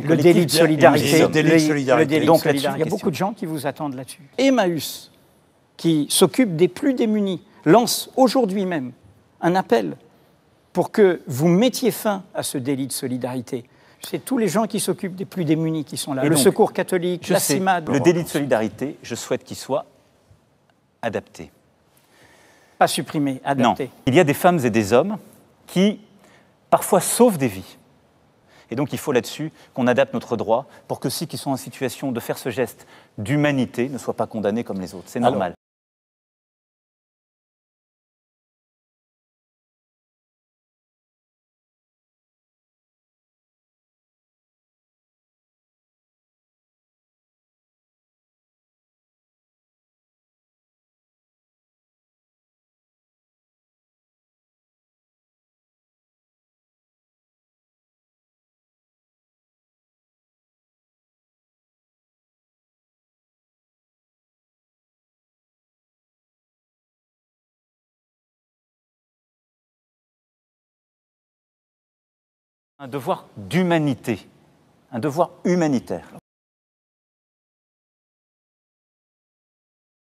le délit de solidarité. il y a beaucoup de gens qui vous attendent là-dessus. Emmaüs, qui s'occupe des plus démunis, lance aujourd'hui même un appel pour que vous mettiez fin à ce délit de solidarité. C'est tous les gens qui s'occupent des plus démunis qui sont là. le Secours catholique, la CIMAD. Le délit de solidarité, je souhaite qu'il soit adapté. Pas supprimé, adapté. Il y a des femmes et des hommes qui, parfois, sauvent des vies et donc il faut là-dessus qu'on adapte notre droit pour que ceux qui sont en situation de faire ce geste d'humanité ne soient pas condamnés comme les autres. C'est normal. Un devoir d'humanité, un devoir humanitaire.